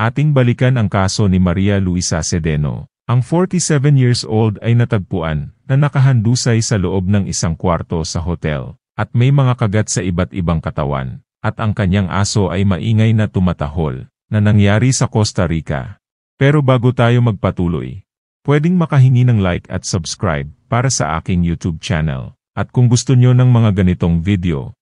Ating balikan ang kaso ni Maria Luisa Sedeno. Ang 47 years old ay natagpuan na nakahandusay sa loob ng isang kwarto sa hotel at may mga kagat sa iba't ibang katawan at ang kanyang aso ay maingay na tumatahol na nangyari sa Costa Rica. Pero bago tayo magpatuloy, pwedeng makahingi ng like at subscribe para sa aking YouTube channel. At kung gusto nyo ng mga ganitong video,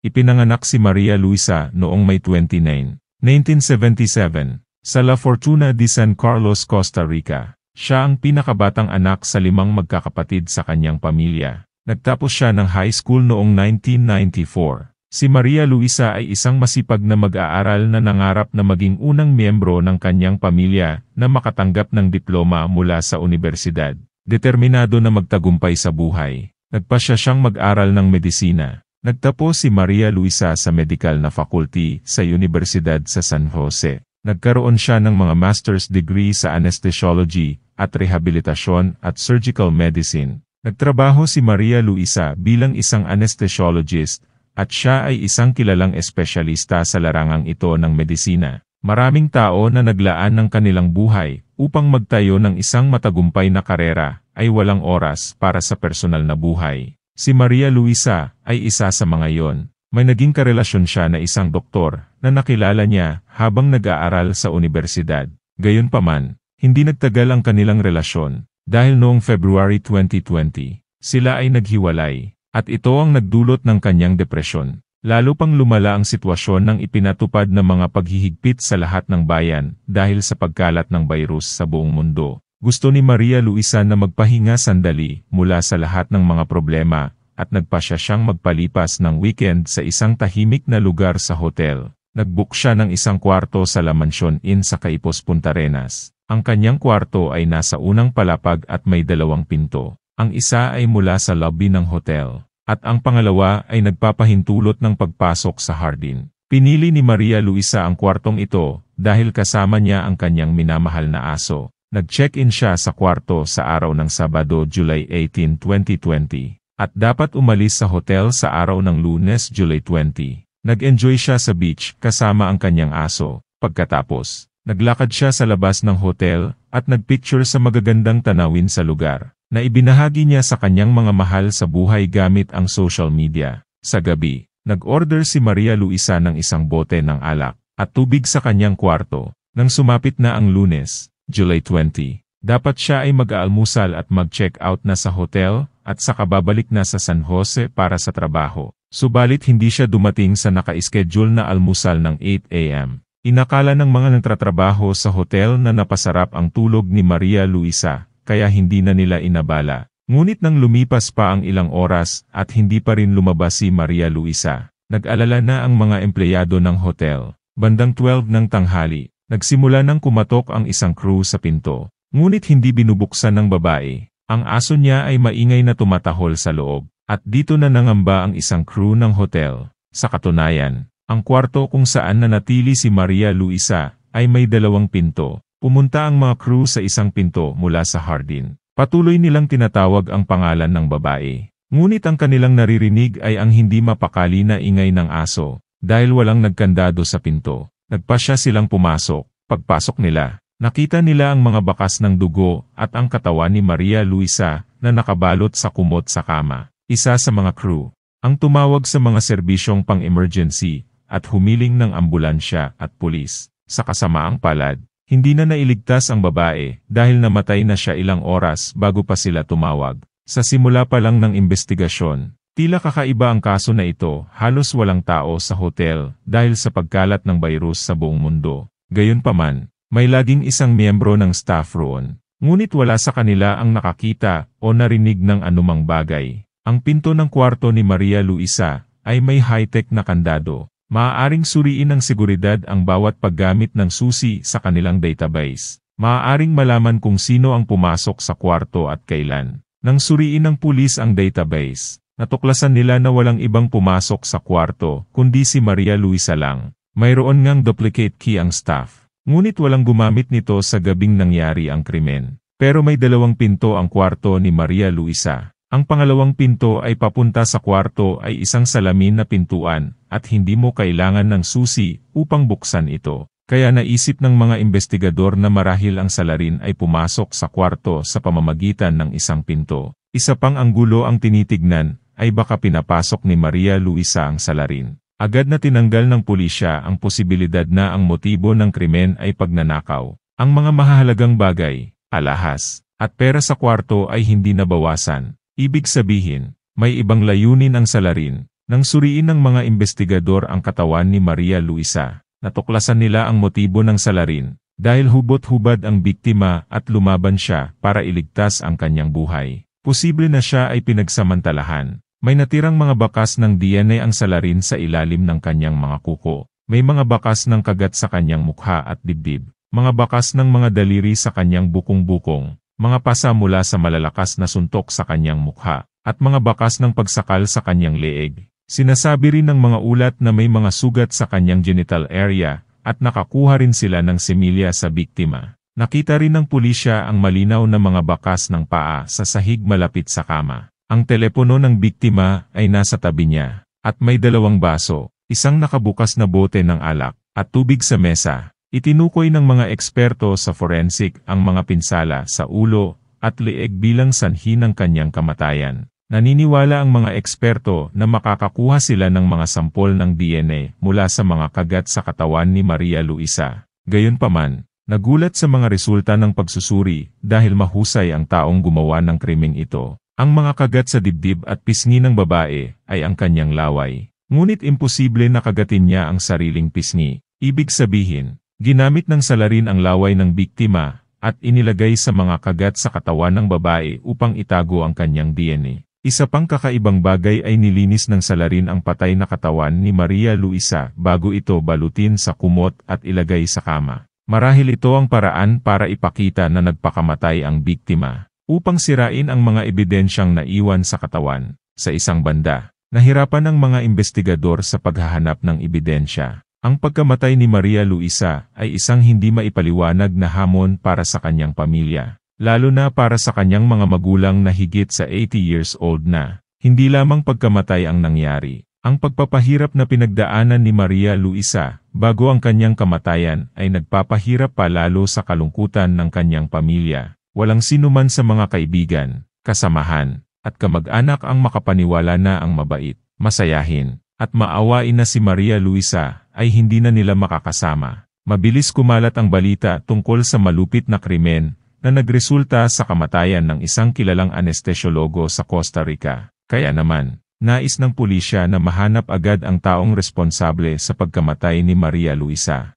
ipinanganak si Maria Luisa noong May 29, 1977, sa La Fortuna de San Carlos, Costa Rica. Siya ang pinakabatang anak sa limang magkakapatid sa kanyang pamilya. Nagtapos siya ng high school noong 1994. Si Maria Luisa ay isang masipag na mag-aaral na nangarap na maging unang miyembro ng kanyang pamilya na makatanggap ng diploma mula sa universidad. Determinado na magtagumpay sa buhay, nagpasya siyang mag-aral ng medisina. Nagtapos si Maria Luisa sa Medical na Faculty sa Universidad sa San Jose. Nagkaroon siya ng mga master's degree sa anesthesiology at rehabilitasyon at surgical medicine. Nagtrabaho si Maria Luisa bilang isang anesthesiologist at siya ay isang kilalang espesyalista sa larangang ito ng medisina. Maraming tao na naglaan ng kanilang buhay upang magtayo ng isang matagumpay na karera ay walang oras para sa personal na buhay. Si Maria Luisa ay isa sa mga yon. May naging karelasyon siya na isang doktor na nakilala niya habang nag-aaral sa universidad. Gayunpaman, hindi nagtagal ang kanilang relasyon dahil noong February 2020, sila ay naghiwalay at ito ang nagdulot ng kanyang depresyon. Lalo pang lumala ang sitwasyon ng ipinatupad na mga paghihigpit sa lahat ng bayan dahil sa pagkalat ng virus sa buong mundo. Gusto ni Maria Luisa na magpahinga sandali mula sa lahat ng mga problema at nagpasya siyang magpalipas ng weekend sa isang tahimik na lugar sa hotel. Nagbook siya ng isang kwarto sa La Mansion Inn sa Caipos Punta Arenas. Ang kanyang kwarto ay nasa unang palapag at may dalawang pinto. Ang isa ay mula sa lobby ng hotel at ang pangalawa ay nagpapahintulot ng pagpasok sa hardin. Pinili ni Maria Luisa ang kwartong ito dahil kasama niya ang kanyang minamahal na aso. Nag-check-in siya sa kwarto sa araw ng Sabado, July 18, 2020, at dapat umalis sa hotel sa araw ng Lunes, July 20. Nag-enjoy siya sa beach kasama ang kanyang aso. Pagkatapos, naglakad siya sa labas ng hotel at nagpicture sa magagandang tanawin sa lugar na ibinahagi niya sa kanyang mga mahal sa buhay gamit ang social media. Sa gabi, nag-order si Maria Luisa ng isang bote ng alak at tubig sa kanyang kwarto nang sumapit na ang lunes. July 20. Dapat siya ay mag-aalmusal at mag-check out na sa hotel, at saka babalik na sa San Jose para sa trabaho. Subalit hindi siya dumating sa naka-schedule na almusal ng 8 a.m. Inakala ng mga nagtatrabaho sa hotel na napasarap ang tulog ni Maria Luisa, kaya hindi na nila inabala. Ngunit nang lumipas pa ang ilang oras at hindi pa rin lumabas si Maria Luisa, nag-alala na ang mga empleyado ng hotel. Bandang 12 ng tanghali, Nagsimula nang kumatok ang isang crew sa pinto, ngunit hindi binubuksan ng babae. Ang aso niya ay maingay na tumatahol sa loob, at dito na nangamba ang isang crew ng hotel. Sa katunayan, ang kwarto kung saan nanatili si Maria Luisa ay may dalawang pinto. Pumunta ang mga crew sa isang pinto mula sa hardin. Patuloy nilang tinatawag ang pangalan ng babae. Ngunit ang kanilang naririnig ay ang hindi mapakali na ingay ng aso, dahil walang nagkandado sa pinto. Nagpasya silang pumasok. Pagpasok nila, nakita nila ang mga bakas ng dugo at ang katawan ni Maria Luisa na nakabalot sa kumot sa kama. Isa sa mga crew ang tumawag sa mga serbisyong pang-emergency at humiling ng ambulansya at pulis. Sa kasamaang palad, hindi na nailigtas ang babae dahil namatay na siya ilang oras bago pa sila tumawag. Sa simula pa lang ng investigasyon, Tila kakaiba ang kaso na ito, halos walang tao sa hotel dahil sa pagkalat ng virus sa buong mundo. Gayunpaman, may laging isang miyembro ng staff roon, ngunit wala sa kanila ang nakakita o narinig ng anumang bagay. Ang pinto ng kwarto ni Maria Luisa ay may high-tech na kandado. Maaaring suriin ng seguridad ang bawat paggamit ng susi sa kanilang database. Maaaring malaman kung sino ang pumasok sa kwarto at kailan. Nang suriin ng pulis ang database, Natuklasan nila na walang ibang pumasok sa kwarto, kundi si Maria Luisa lang. Mayroon ngang duplicate key ang staff. Ngunit walang gumamit nito sa gabing nangyari ang krimen. Pero may dalawang pinto ang kwarto ni Maria Luisa. Ang pangalawang pinto ay papunta sa kwarto ay isang salamin na pintuan, at hindi mo kailangan ng susi upang buksan ito. Kaya naisip ng mga investigador na marahil ang salarin ay pumasok sa kwarto sa pamamagitan ng isang pinto. Isa pang anggulo ang tinitignan, ay baka pinapasok ni Maria Luisa ang salarin. Agad na tinanggal ng pulisya ang posibilidad na ang motibo ng krimen ay pagnanakaw. Ang mga mahalagang bagay, alahas, at pera sa kwarto ay hindi nabawasan. Ibig sabihin, may ibang layunin ang salarin. Nang suriin ng mga investigador ang katawan ni Maria Luisa, natuklasan nila ang motibo ng salarin, dahil hubot-hubad ang biktima at lumaban siya para iligtas ang kanyang buhay. Posible na siya ay pinagsamantalahan, may natirang mga bakas ng DNA ang salarin sa ilalim ng kanyang mga kuko. May mga bakas ng kagat sa kanyang mukha at dibdib. Mga bakas ng mga daliri sa kanyang bukong-bukong. Mga pasa mula sa malalakas na suntok sa kanyang mukha. At mga bakas ng pagsakal sa kanyang leeg. Sinasabi rin ng mga ulat na may mga sugat sa kanyang genital area, at nakakuha rin sila ng similya sa biktima. Nakita rin ng pulisya ang malinaw na mga bakas ng paa sa sahig malapit sa kama. Ang telepono ng biktima ay nasa tabi niya, at may dalawang baso, isang nakabukas na bote ng alak, at tubig sa mesa. Itinukoy ng mga eksperto sa forensic ang mga pinsala sa ulo at lieg bilang sanhi ng kanyang kamatayan. Naniniwala ang mga eksperto na makakakuha sila ng mga sampol ng DNA mula sa mga kagat sa katawan ni Maria Luisa. Gayunpaman, nagulat sa mga resulta ng pagsusuri dahil mahusay ang taong gumawa ng krimeng ito. Ang mga kagat sa dibdib at pisngi ng babae ay ang kanyang laway. Ngunit imposible na kagatin niya ang sariling pisngi. Ibig sabihin, ginamit ng salarin ang laway ng biktima at inilagay sa mga kagat sa katawan ng babae upang itago ang kanyang DNA. Isa pang kakaibang bagay ay nilinis ng salarin ang patay na katawan ni Maria Luisa bago ito balutin sa kumot at ilagay sa kama. Marahil ito ang paraan para ipakita na nagpakamatay ang biktima upang sirain ang mga ebidensyang naiwan sa katawan. Sa isang banda, nahirapan ang mga investigador sa paghahanap ng ebidensya. Ang pagkamatay ni Maria Luisa ay isang hindi maipaliwanag na hamon para sa kanyang pamilya, lalo na para sa kanyang mga magulang na higit sa 80 years old na. Hindi lamang pagkamatay ang nangyari. Ang pagpapahirap na pinagdaanan ni Maria Luisa bago ang kanyang kamatayan ay nagpapahirap pa lalo sa kalungkutan ng kanyang pamilya walang sinuman sa mga kaibigan, kasamahan, at kamag-anak ang makapaniwala na ang mabait, masayahin, at maawain na si Maria Luisa ay hindi na nila makakasama. Mabilis kumalat ang balita tungkol sa malupit na krimen na nagresulta sa kamatayan ng isang kilalang anestesyologo sa Costa Rica. Kaya naman, nais ng pulisya na mahanap agad ang taong responsable sa pagkamatay ni Maria Luisa.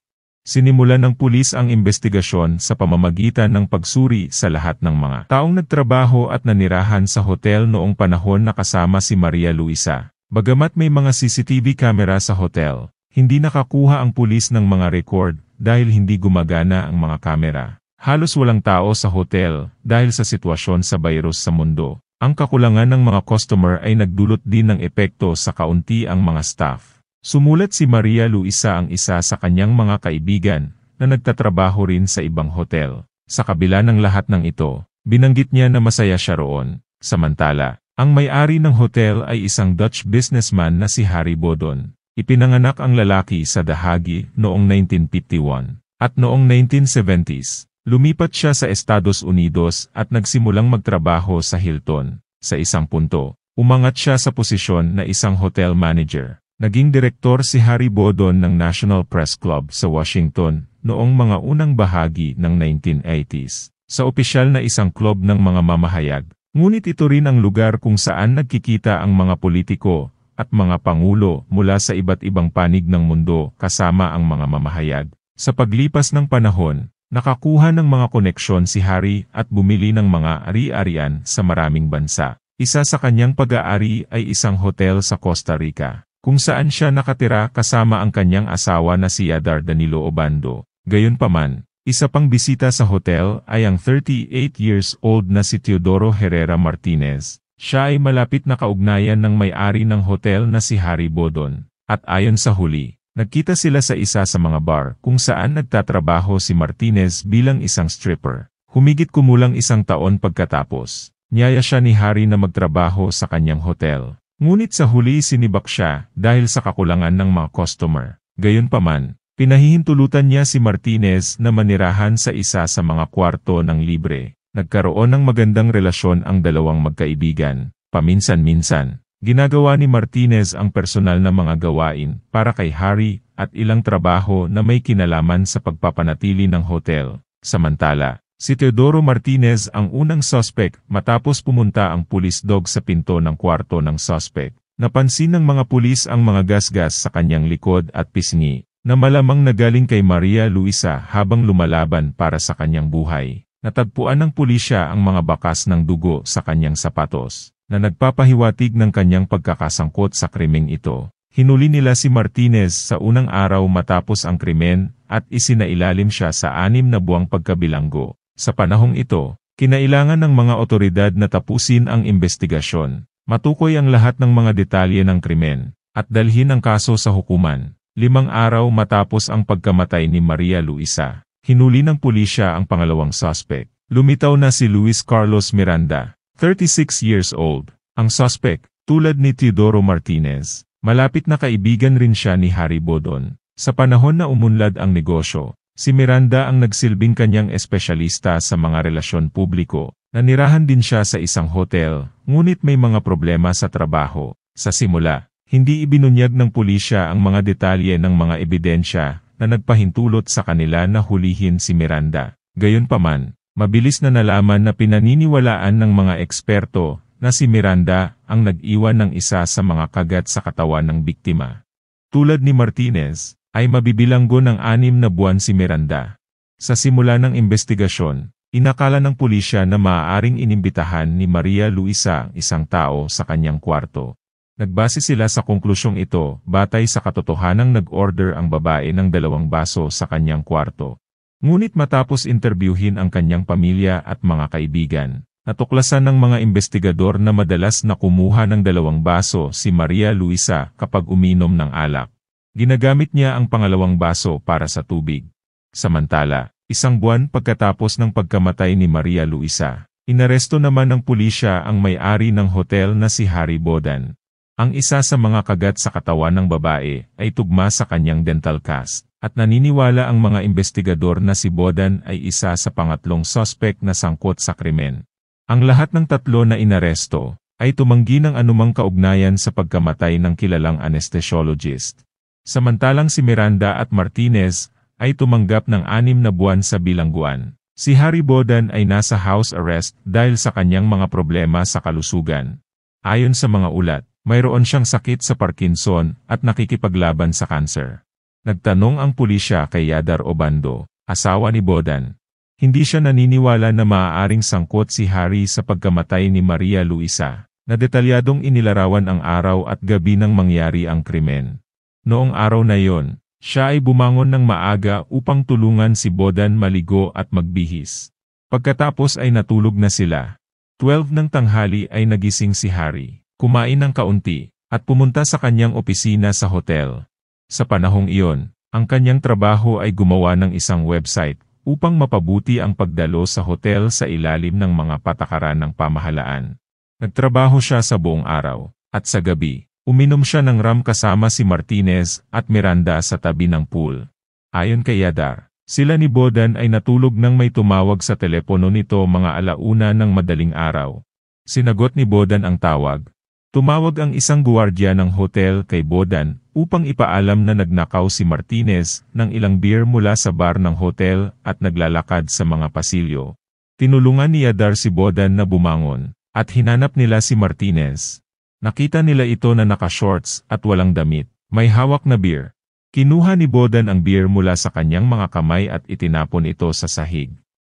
Sinimulan ng pulis ang investigasyon sa pamamagitan ng pagsuri sa lahat ng mga taong nagtrabaho at nanirahan sa hotel noong panahon na kasama si Maria Luisa. Bagamat may mga CCTV camera sa hotel, hindi nakakuha ang pulis ng mga record dahil hindi gumagana ang mga kamera. Halos walang tao sa hotel dahil sa sitwasyon sa virus sa mundo. Ang kakulangan ng mga customer ay nagdulot din ng epekto sa kaunti ang mga staff. Sumulat si Maria Luisa ang isa sa kanyang mga kaibigan, na nagtatrabaho rin sa ibang hotel. Sa kabila ng lahat ng ito, binanggit niya na masaya siya roon. Samantala, ang may-ari ng hotel ay isang Dutch businessman na si Harry Bodon. Ipinanganak ang lalaki sa The Hague noong 1951. At noong 1970s, lumipat siya sa Estados Unidos at nagsimulang magtrabaho sa Hilton. Sa isang punto, umangat siya sa posisyon na isang hotel manager. Naging direktor si Harry Boodon ng National Press Club sa Washington noong mga unang bahagi ng 1980s, sa opisyal na isang club ng mga mamahayag. Ngunit ito rin ang lugar kung saan nagkikita ang mga politiko at mga pangulo mula sa iba't ibang panig ng mundo kasama ang mga mamahayag. Sa paglipas ng panahon, nakakuha ng mga koneksyon si Harry at bumili ng mga ari-arian sa maraming bansa. Isa sa kanyang pag-aari ay isang hotel sa Costa Rica kung saan siya nakatira kasama ang kanyang asawa na si Adar Danilo Obando. Gayunpaman, isa pang bisita sa hotel ay ang 38 years old na si Teodoro Herrera Martinez. Siya ay malapit na kaugnayan ng may-ari ng hotel na si Harry Bodon. At ayon sa huli, nagkita sila sa isa sa mga bar kung saan nagtatrabaho si Martinez bilang isang stripper. Humigit kumulang isang taon pagkatapos, niyaya siya ni Harry na magtrabaho sa kanyang hotel. Ngunit sa huli isinibak siya dahil sa kakulangan ng mga customer. Gayunpaman, pinahihintulutan niya si Martinez na manirahan sa isa sa mga kwarto ng libre. Nagkaroon ng magandang relasyon ang dalawang magkaibigan. Paminsan-minsan, ginagawa ni Martinez ang personal na mga gawain para kay Harry at ilang trabaho na may kinalaman sa pagpapanatili ng hotel. Samantala, Si Teodoro Martinez ang unang suspect matapos pumunta ang pulis dog sa pinto ng kwarto ng suspect. Napansin ng mga pulis ang mga gasgas sa kanyang likod at pisngi, na malamang nagaling kay Maria Luisa habang lumalaban para sa kanyang buhay. Natagpuan ng pulisya ang mga bakas ng dugo sa kanyang sapatos, na nagpapahiwatig ng kanyang pagkakasangkot sa krimeng ito. Hinuli nila si Martinez sa unang araw matapos ang krimen at isinailalim siya sa anim na buwang pagkabilanggo. Sa panahong ito, kinailangan ng mga otoridad na tapusin ang investigasyon, matukoy ang lahat ng mga detalye ng krimen, at dalhin ang kaso sa hukuman. Limang araw matapos ang pagkamatay ni Maria Luisa, hinuli ng pulisya ang pangalawang suspect. Lumitaw na si Luis Carlos Miranda, 36 years old. Ang suspect, tulad ni Teodoro Martinez, malapit na kaibigan rin siya ni Harry Bodon. Sa panahon na umunlad ang negosyo, Si Miranda ang nagsilbing kanyang espesyalista sa mga relasyon publiko. Nanirahan din siya sa isang hotel, ngunit may mga problema sa trabaho. Sa simula, hindi ibinunyag ng pulisya ang mga detalye ng mga ebidensya na nagpahintulot sa kanila na hulihin si Miranda. Gayunpaman, mabilis na nalaman na pinaniniwalaan ng mga eksperto na si Miranda ang nag-iwan ng isa sa mga kagat sa katawan ng biktima. Tulad ni Martinez, ay mabibilanggo ng anim na buwan si Miranda. Sa simula ng investigasyon, inakala ng pulisya na maaaring inimbitahan ni Maria Luisa isang tao sa kanyang kwarto. Nagbase sila sa konklusyong ito batay sa katotohanang nag-order ang babae ng dalawang baso sa kanyang kwarto. Ngunit matapos interbyuhin ang kanyang pamilya at mga kaibigan, Natuklasan ng mga investigador na madalas na kumuha ng dalawang baso si Maria Luisa kapag uminom ng alak. Ginagamit niya ang pangalawang baso para sa tubig. Samantala, isang buwan pagkatapos ng pagkamatay ni Maria Luisa, inaresto naman ng pulisya ang may-ari ng hotel na si Harry Bodan. Ang isa sa mga kagat sa katawan ng babae ay tugma sa kanyang dental cast, at naniniwala ang mga investigador na si Bodan ay isa sa pangatlong sospek na sangkot sa krimen. Ang lahat ng tatlo na inaresto ay tumanggi ng anumang kaugnayan sa pagkamatay ng kilalang anesthesiologist. Samantalang si Miranda at Martinez ay tumanggap ng anim na buwan sa bilangguan. Si Harry Bodan ay nasa house arrest dahil sa kanyang mga problema sa kalusugan. Ayon sa mga ulat, mayroon siyang sakit sa Parkinson at nakikipaglaban sa kanser. Nagtanong ang pulisya kay Yadar Obando, asawa ni Bodan. Hindi siya naniniwala na maaaring sangkot si Harry sa pagkamatay ni Maria Luisa, na detalyadong inilarawan ang araw at gabi nang mangyari ang krimen. Noong araw na yon, siya ay bumangon ng maaga upang tulungan si Bodan maligo at magbihis. Pagkatapos ay natulog na sila. 12 ng tanghali ay nagising si Harry, kumain ng kaunti, at pumunta sa kanyang opisina sa hotel. Sa panahong iyon, ang kanyang trabaho ay gumawa ng isang website upang mapabuti ang pagdalo sa hotel sa ilalim ng mga patakaran ng pamahalaan. Nagtrabaho siya sa buong araw, at sa gabi, Uminom siya ng ram kasama si Martinez at Miranda sa tabi ng pool. Ayon kay Yadar, sila ni Bodan ay natulog nang may tumawag sa telepono nito mga alauna ng madaling araw. Sinagot ni Bodan ang tawag. Tumawag ang isang guwardiya ng hotel kay Bodan upang ipaalam na nagnakaw si Martinez ng ilang beer mula sa bar ng hotel at naglalakad sa mga pasilyo. Tinulungan ni Yadar si Bodan na bumangon, at hinanap nila si Martinez. Nakita nila ito na naka-shorts at walang damit. May hawak na beer. Kinuha ni Bodan ang beer mula sa kanyang mga kamay at itinapon ito sa sahig.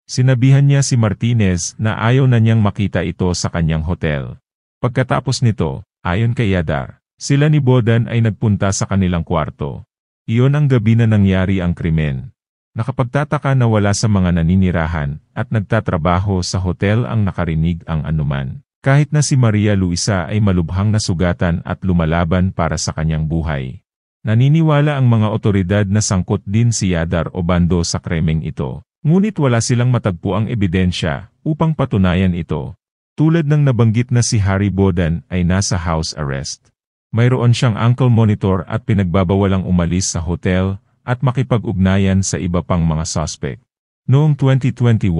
Sinabihan niya si Martinez na ayaw na niyang makita ito sa kanyang hotel. Pagkatapos nito, ayon kay Yadar, sila ni Bodan ay nagpunta sa kanilang kwarto. Iyon ang gabi na nangyari ang krimen. Nakapagtataka na wala sa mga naninirahan at nagtatrabaho sa hotel ang nakarinig ang anuman. Kahit na si Maria Luisa ay malubhang nasugatan at lumalaban para sa kanyang buhay. Naniniwala ang mga otoridad na sangkot din si Yadar o Bando sa kremeng ito. Ngunit wala silang matagpuang ebidensya upang patunayan ito. Tulad ng nabanggit na si Harry Bodan ay nasa house arrest. Mayroon siyang ankle monitor at pinagbabawalang umalis sa hotel at makipag-ugnayan sa iba pang mga suspect. Noong 2021,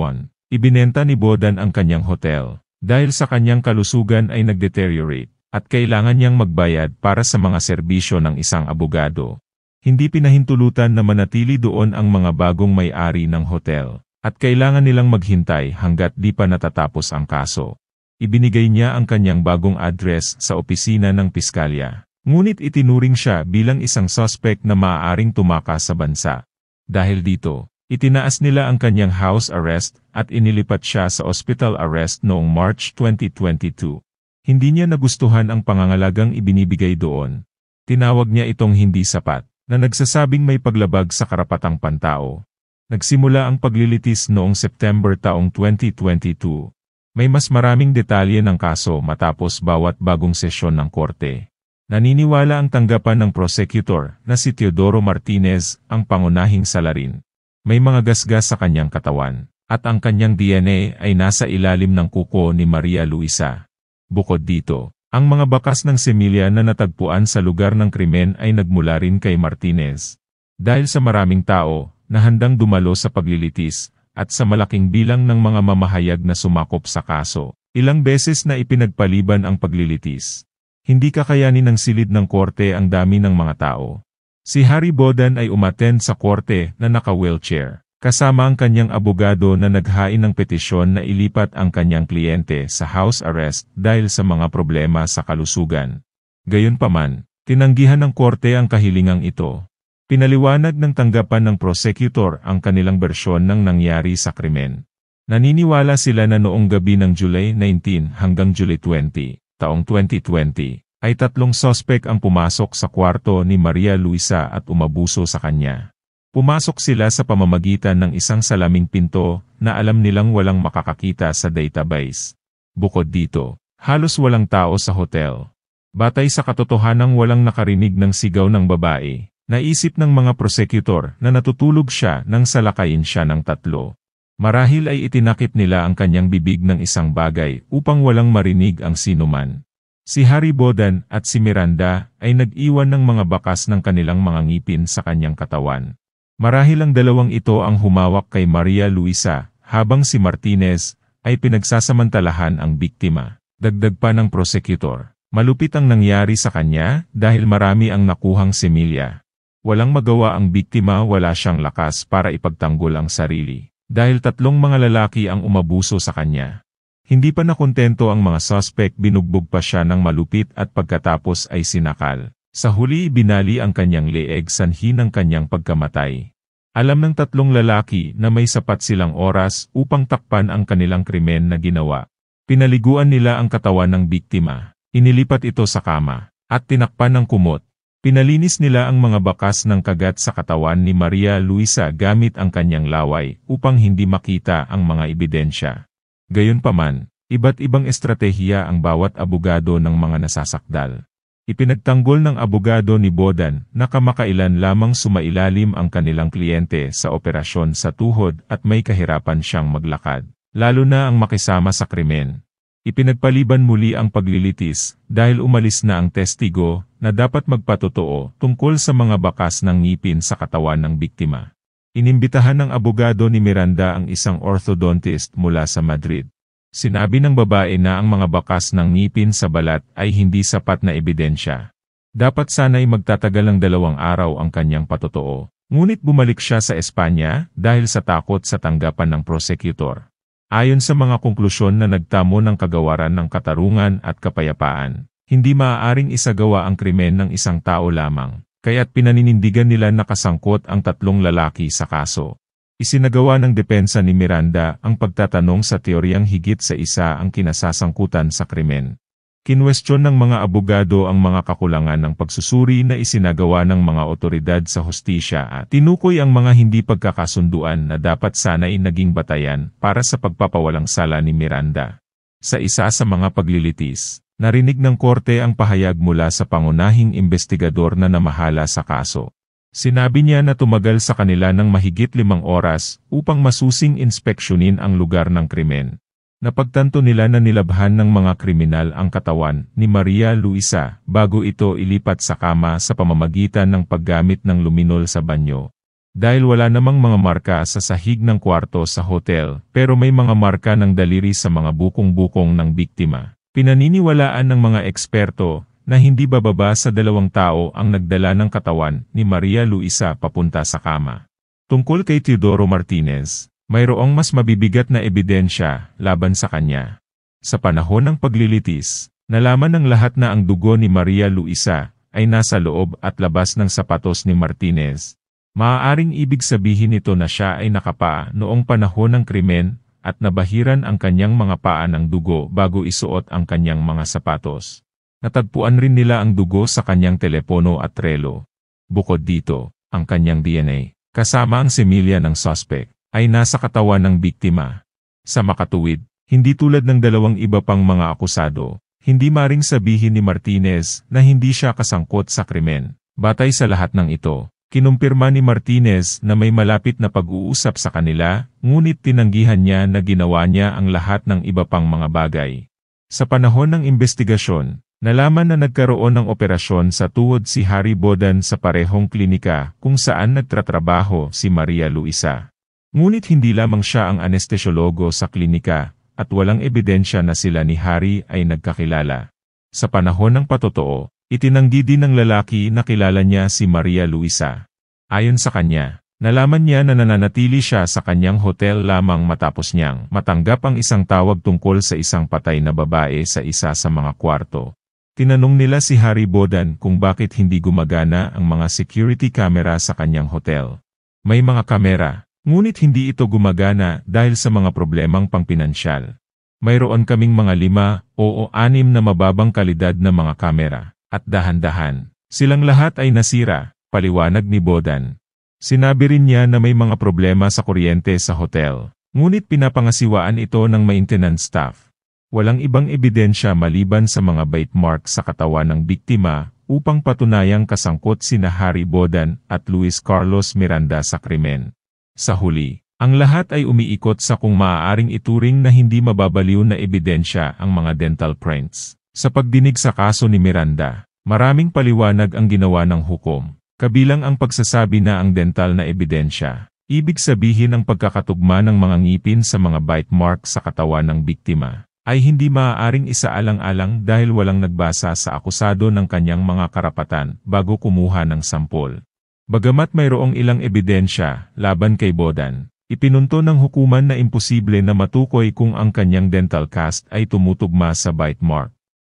ibinenta ni Bodan ang kanyang hotel. Dahil sa kanyang kalusugan ay nagdeteriorate, at kailangan niyang magbayad para sa mga serbisyo ng isang abogado. Hindi pinahintulutan na manatili doon ang mga bagong may-ari ng hotel, at kailangan nilang maghintay hanggat di pa natatapos ang kaso. Ibinigay niya ang kanyang bagong address sa opisina ng piskalya. Ngunit itinuring siya bilang isang suspect na maaaring tumaka sa bansa. Dahil dito, Itinaas nila ang kanyang house arrest at inilipat siya sa hospital arrest noong March 2022. Hindi niya nagustuhan ang pangangalagang ibinibigay doon. Tinawag niya itong hindi sapat, na nagsasabing may paglabag sa karapatang pantao. Nagsimula ang paglilitis noong September taong 2022. May mas maraming detalye ng kaso matapos bawat bagong sesyon ng korte. Naniniwala ang tanggapan ng prosecutor na si Teodoro Martinez ang pangunahing salarin. May mga gasgas sa kanyang katawan, at ang kanyang DNA ay nasa ilalim ng kuko ni Maria Luisa. Bukod dito, ang mga bakas ng semilya na natagpuan sa lugar ng krimen ay nagmula rin kay Martinez. Dahil sa maraming tao na handang dumalo sa paglilitis, at sa malaking bilang ng mga mamahayag na sumakop sa kaso, ilang beses na ipinagpaliban ang paglilitis. Hindi kakayanin ng silid ng korte ang dami ng mga tao. Si Harry Bodan ay umaten sa korte na naka-wheelchair, kasama ang kanyang abogado na naghain ng petisyon na ilipat ang kanyang kliyente sa house arrest dahil sa mga problema sa kalusugan. Gayunpaman, tinanggihan ng korte ang kahilingang ito. Pinaliwanag ng tanggapan ng prosecutor ang kanilang bersyon ng nangyari sa krimen. Naniniwala sila na noong gabi ng July 19 hanggang July 20, taong 2020, ay tatlong sospek ang pumasok sa kwarto ni Maria Luisa at umabuso sa kanya. Pumasok sila sa pamamagitan ng isang salaming pinto na alam nilang walang makakakita sa database. Bukod dito, halos walang tao sa hotel. Batay sa katotohanang walang nakarinig ng sigaw ng babae, naisip ng mga prosecutor na natutulog siya nang salakayin siya ng tatlo. Marahil ay itinakip nila ang kanyang bibig ng isang bagay upang walang marinig ang sinuman. Si Bodan at si Miranda ay nag-iwan ng mga bakas ng kanilang mga ngipin sa kanyang katawan. Marahil ang dalawang ito ang humawak kay Maria Luisa, habang si Martinez ay pinagsasamantalahan ang biktima. Dagdag pa ng prosecutor. Malupit ang nangyari sa kanya dahil marami ang nakuhang similya. Walang magawa ang biktima wala siyang lakas para ipagtanggol ang sarili. Dahil tatlong mga lalaki ang umabuso sa kanya. Hindi pa nakontento ang mga suspect binugbog pa siya ng malupit at pagkatapos ay sinakal. Sa huli binali ang kanyang leeg sanhi ng kanyang pagkamatay. Alam ng tatlong lalaki na may sapat silang oras upang takpan ang kanilang krimen na ginawa. Pinaliguan nila ang katawan ng biktima, inilipat ito sa kama, at tinakpan ng kumot. Pinalinis nila ang mga bakas ng kagat sa katawan ni Maria Luisa gamit ang kanyang laway upang hindi makita ang mga ebidensya. Gayunpaman, iba't ibang estratehiya ang bawat abogado ng mga nasasakdal. Ipinagtanggol ng abogado ni Bodan na kamakailan lamang sumailalim ang kanilang kliyente sa operasyon sa tuhod at may kahirapan siyang maglakad, lalo na ang makisama sa krimen. Ipinagpaliban muli ang paglilitis dahil umalis na ang testigo na dapat magpatotoo tungkol sa mga bakas ng ngipin sa katawan ng biktima. Inimbitahan ng abogado ni Miranda ang isang orthodontist mula sa Madrid. Sinabi ng babae na ang mga bakas ng ngipin sa balat ay hindi sapat na ebidensya. Dapat sana'y magtatagal ng dalawang araw ang kanyang patotoo. Ngunit bumalik siya sa Espanya dahil sa takot sa tanggapan ng prosecutor. Ayon sa mga konklusyon na nagtamo ng kagawaran ng katarungan at kapayapaan, hindi maaaring isagawa ang krimen ng isang tao lamang. Kaya't pinaninindigan nila nakasangkot ang tatlong lalaki sa kaso. Isinagawa ng depensa ni Miranda ang pagtatanong sa teoryang higit sa isa ang kinasasangkutan sa krimen. Kinwestiyon ng mga abogado ang mga kakulangan ng pagsusuri na isinagawa ng mga otoridad sa hostisya at tinukoy ang mga hindi pagkakasunduan na dapat sana'y naging batayan para sa pagpapawalang sala ni Miranda. Sa isa sa mga paglilitis, Narinig ng korte ang pahayag mula sa pangunahing investigador na namahala sa kaso. Sinabi niya na tumagal sa kanila ng mahigit limang oras upang masusing inspeksyonin ang lugar ng krimen. Napagtanto nila na nilabhan ng mga kriminal ang katawan ni Maria Luisa bago ito ilipat sa kama sa pamamagitan ng paggamit ng luminol sa banyo. Dahil wala namang mga marka sa sahig ng kwarto sa hotel, pero may mga marka ng daliri sa mga bukong-bukong ng biktima. Pinaniniwalaan ng mga eksperto na hindi bababa sa dalawang tao ang nagdala ng katawan ni Maria Luisa papunta sa kama. Tungkol kay Teodoro Martinez, mayroong mas mabibigat na ebidensya laban sa kanya. Sa panahon ng paglilitis, nalaman ng lahat na ang dugo ni Maria Luisa ay nasa loob at labas ng sapatos ni Martinez. Maaaring ibig sabihin ito na siya ay nakapa noong panahon ng krimen at nabahiran ang kanyang mga paa ng dugo bago isuot ang kanyang mga sapatos. Natagpuan rin nila ang dugo sa kanyang telepono at relo. Bukod dito, ang kanyang DNA, kasama ang similya ng suspect, ay nasa katawan ng biktima. Sa makatuwid, hindi tulad ng dalawang iba pang mga akusado, hindi maring sabihin ni Martinez na hindi siya kasangkot sa krimen. Batay sa lahat ng ito, Kinumpirma ni Martinez na may malapit na pag-uusap sa kanila, ngunit tinanggihan niya na ginawa niya ang lahat ng iba pang mga bagay. Sa panahon ng investigasyon, nalaman na nagkaroon ng operasyon sa tuwod si Harry Bodan sa parehong klinika kung saan nagtratrabaho si Maria Luisa. Ngunit hindi lamang siya ang anestesyologo sa klinika, at walang ebidensya na sila ni Harry ay nagkakilala. Sa panahon ng patotoo, Itinanggi din ng lalaki na kilala niya si Maria Luisa. Ayon sa kanya, nalaman niya na nananatili siya sa kanyang hotel lamang matapos niyang matanggap ang isang tawag tungkol sa isang patay na babae sa isa sa mga kwarto. Tinanong nila si Harry Bodan kung bakit hindi gumagana ang mga security camera sa kanyang hotel. May mga kamera, ngunit hindi ito gumagana dahil sa mga problemang pangpinansyal. Mayroon kaming mga lima o anim na mababang kalidad na mga kamera at dahan-dahan. Silang lahat ay nasira, paliwanag ni Bodan. Sinabi rin niya na may mga problema sa kuryente sa hotel. Ngunit pinapangasiwaan ito ng maintenance staff. Walang ibang ebidensya maliban sa mga bite mark sa katawan ng biktima upang patunayang kasangkot sina Harry Bodan at Luis Carlos Miranda sa krimen. Sa huli, ang lahat ay umiikot sa kung maaaring ituring na hindi mababaliw na ebidensya ang mga dental prints. Sa pagdinig sa kaso ni Miranda, maraming paliwanag ang ginawa ng hukom, kabilang ang pagsasabi na ang dental na ebidensya. Ibig sabihin ang pagkakatugma ng mga ngipin sa mga bite mark sa katawan ng biktima, ay hindi maaaring isaalang-alang dahil walang nagbasa sa akusado ng kanyang mga karapatan bago kumuha ng sampol. Bagamat mayroong ilang ebidensya laban kay Bodan, ipinunto ng hukuman na imposible na matukoy kung ang kanyang dental cast ay tumutugma sa bite mark.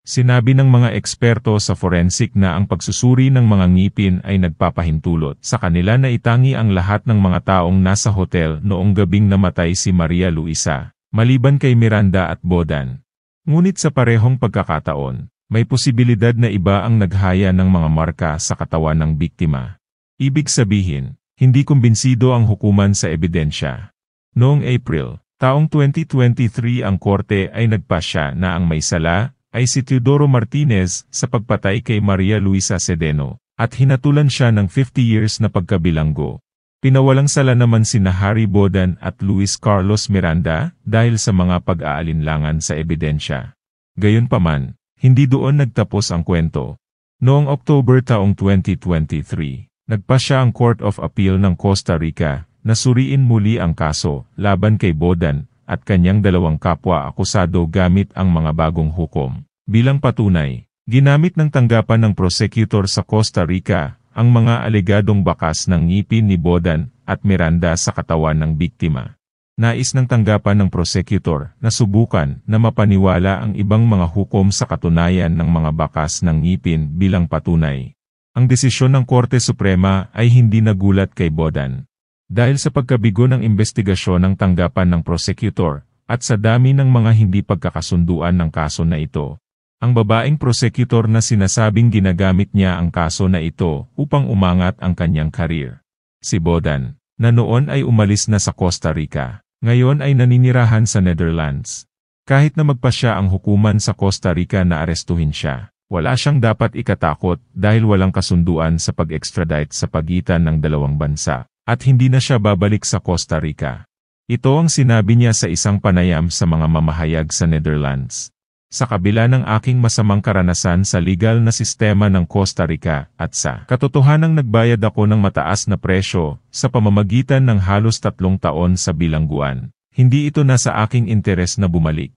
Sinabi ng mga eksperto sa forensic na ang pagsusuri ng mga ngipin ay nagpapahintulot sa kanila na itangi ang lahat ng mga taong nasa hotel noong gabing namatay si Maria Luisa, maliban kay Miranda at Bodan. Ngunit sa parehong pagkakataon, may posibilidad na iba ang naghaya ng mga marka sa katawan ng biktima. Ibig sabihin, hindi kumbinsido ang hukuman sa ebidensya. Noong April, taong 2023 ang korte ay nagpasya na ang may sala ay si Teodoro Martinez sa pagpatay kay Maria Luisa Sedeno, at hinatulan siya ng 50 years na pagkabilanggo. Pinawalang sala naman sina Harry Bodan at Luis Carlos Miranda dahil sa mga pag-aalinlangan sa ebidensya. Gayunpaman, hindi doon nagtapos ang kwento. Noong October taong 2023, nagpa siya ang Court of Appeal ng Costa Rica na suriin muli ang kaso laban kay Bodan at kanyang dalawang kapwa akusado gamit ang mga bagong hukom. Bilang patunay, ginamit ng tanggapan ng prosecutor sa Costa Rica ang mga alegadong bakas ng ngipin ni Bodan at Miranda sa katawan ng biktima. Nais ng tanggapan ng prosecutor na subukan na mapaniwala ang ibang mga hukom sa katunayan ng mga bakas ng ngipin bilang patunay. Ang desisyon ng Korte Suprema ay hindi nagulat kay Bodan. Dahil sa pagkabigo ng investigasyon ng tanggapan ng prosecutor, at sa dami ng mga hindi pagkakasunduan ng kaso na ito, ang babaeng prosecutor na sinasabing ginagamit niya ang kaso na ito upang umangat ang kanyang karir. Si Bodan, na noon ay umalis na sa Costa Rica, ngayon ay naninirahan sa Netherlands. Kahit na magpa siya ang hukuman sa Costa Rica na arestuhin siya, wala siyang dapat ikatakot dahil walang kasunduan sa pag-extradite sa pagitan ng dalawang bansa at hindi na siya babalik sa Costa Rica. Ito ang sinabi niya sa isang panayam sa mga mamahayag sa Netherlands. Sa kabila ng aking masamang karanasan sa legal na sistema ng Costa Rica at sa katotohanang nagbayad ako ng mataas na presyo sa pamamagitan ng halos tatlong taon sa bilangguan, hindi ito nasa aking interes na bumalik.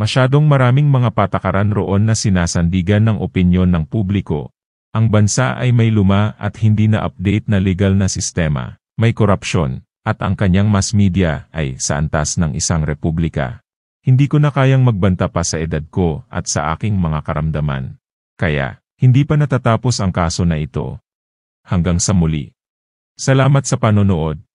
Masyadong maraming mga patakaran roon na sinasandigan ng opinyon ng publiko. Ang bansa ay may luma at hindi na update na legal na sistema may korupsyon, at ang kanyang mass media ay sa antas ng isang republika. Hindi ko na kayang magbanta pa sa edad ko at sa aking mga karamdaman. Kaya, hindi pa natatapos ang kaso na ito. Hanggang sa muli. Salamat sa panonood.